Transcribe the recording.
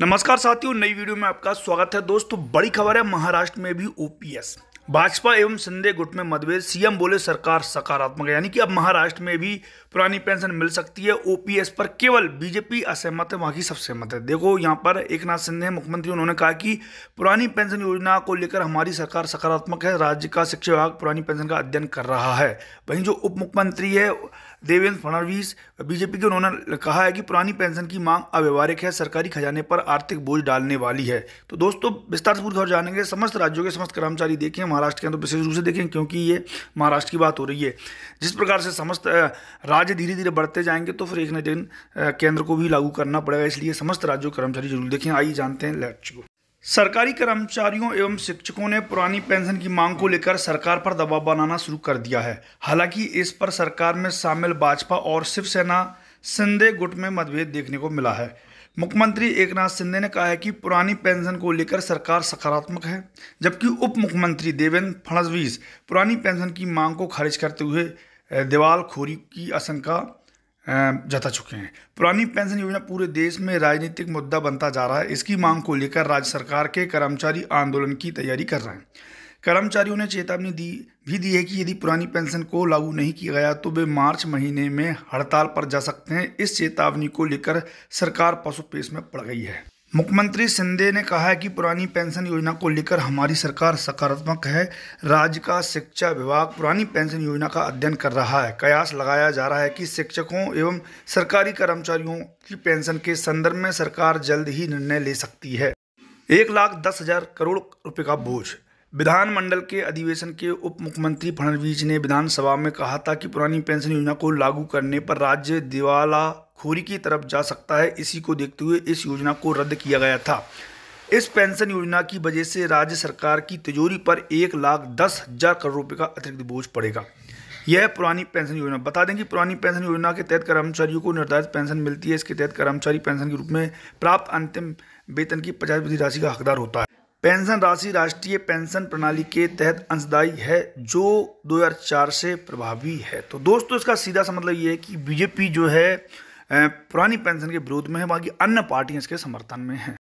नमस्कार साथियों नई वीडियो में आपका स्वागत है दोस्तों बड़ी खबर है महाराष्ट्र में भी ओपीएस भाजपा एवं संदेह गुट में मतभेद सीएम बोले सरकार सकारात्मक यानी कि अब महाराष्ट्र में भी पुरानी पेंशन मिल सकती है ओपीएस पर केवल बीजेपी असहमत है की सबसे सहमत है देखो यहाँ पर एक नाथ सिंधे मुख्यमंत्री उन्होंने कहा कि पुरानी पेंशन योजना को लेकर हमारी सरकार सकारात्मक है राज्य का शिक्षा विभाग पुरानी पेंशन का अध्ययन कर रहा है वहीं जो उप मुख्यमंत्री है देवेंद्र फडणवीस बीजेपी के उन्होंने कहा है कि पुरानी पेंशन की मांग अव्यवहारिक है सरकारी खजाने पर आर्थिक बोझ डालने वाली है तो दोस्तों विस्तार से पूरी खबर जानेंगे समस्त राज्यों के समस्त कर्मचारी देखें महाराष्ट्र के अंदर तो विशेष रूप से देखें क्योंकि ये महाराष्ट्र की बात हो रही है जिस प्रकार से समस्त राज्य धीरे धीरे बढ़ते जाएंगे तो फिर एक न दिन केंद्र को भी लागू करना पड़ेगा इसलिए समस्त राज्यों कर्मचारी जरूर देखें आइए जानते हैं लेट्स को सरकारी कर्मचारियों एवं शिक्षकों ने पुरानी पेंशन की मांग को लेकर सरकार पर दबाव बनाना शुरू कर दिया है हालांकि इस पर सरकार में शामिल भाजपा और शिवसेना शिंदे गुट में मतभेद देखने को मिला है मुख्यमंत्री एकनाथ शिंदे ने कहा है कि पुरानी पेंशन को लेकर सरकार सकारात्मक है जबकि उप मुख्यमंत्री देवेंद्र फडणवीस पुरानी पेंशन की मांग को खारिज करते हुए दीवालखोरी की आशंका जता चुके हैं पुरानी पेंशन योजना पूरे देश में राजनीतिक मुद्दा बनता जा रहा है इसकी मांग को लेकर राज्य सरकार के कर्मचारी आंदोलन की तैयारी कर रहे हैं कर्मचारियों ने चेतावनी दी भी दी है कि यदि पुरानी पेंशन को लागू नहीं किया गया तो वे मार्च महीने में हड़ताल पर जा सकते हैं इस चेतावनी को लेकर सरकार पशु पेश में पड़ गई है मुख्यमंत्री सिंधे ने कहा है कि पुरानी पेंशन योजना को लेकर हमारी सरकार सकारात्मक है राज्य का शिक्षा विभाग पुरानी पेंशन योजना का अध्ययन कर रहा है कयास लगाया जा रहा है कि शिक्षकों एवं सरकारी कर्मचारियों की पेंशन के संदर्भ में सरकार जल्द ही निर्णय ले सकती है एक लाख दस हजार करोड़ रुपये का बोझ विधानमंडल के अधिवेशन के उप मुख्यमंत्री फडणवीस ने विधानसभा में कहा था कि पुरानी पेंशन योजना को लागू करने पर राज्य दिवाला खोरी की तरफ जा सकता है इसी को देखते हुए इस योजना को रद्द किया गया था इस पेंशन योजना की वजह से राज्य सरकार की तिजोरी पर एक लाख दस हजार करोड़ रुपये का अतिरिक्त बोझ पड़ेगा यह पुरानी पेंशन योजना बता दें कि पुरानी पेंशन योजना के तहत कर्मचारियों को निर्धारित पेंशन मिलती है इसके तहत कर्मचारी पेंशन के रूप में प्राप्त अंतिम वेतन की पचास राशि का हकदार होता है पेंशन राशि राष्ट्रीय पेंशन प्रणाली के तहत अंशदायी है जो 2004 से प्रभावी है तो दोस्तों इसका सीधा सा मतलब ये है कि बीजेपी जो है पुरानी पेंशन के विरोध में है बाकी अन्य पार्टियां इसके समर्थन में हैं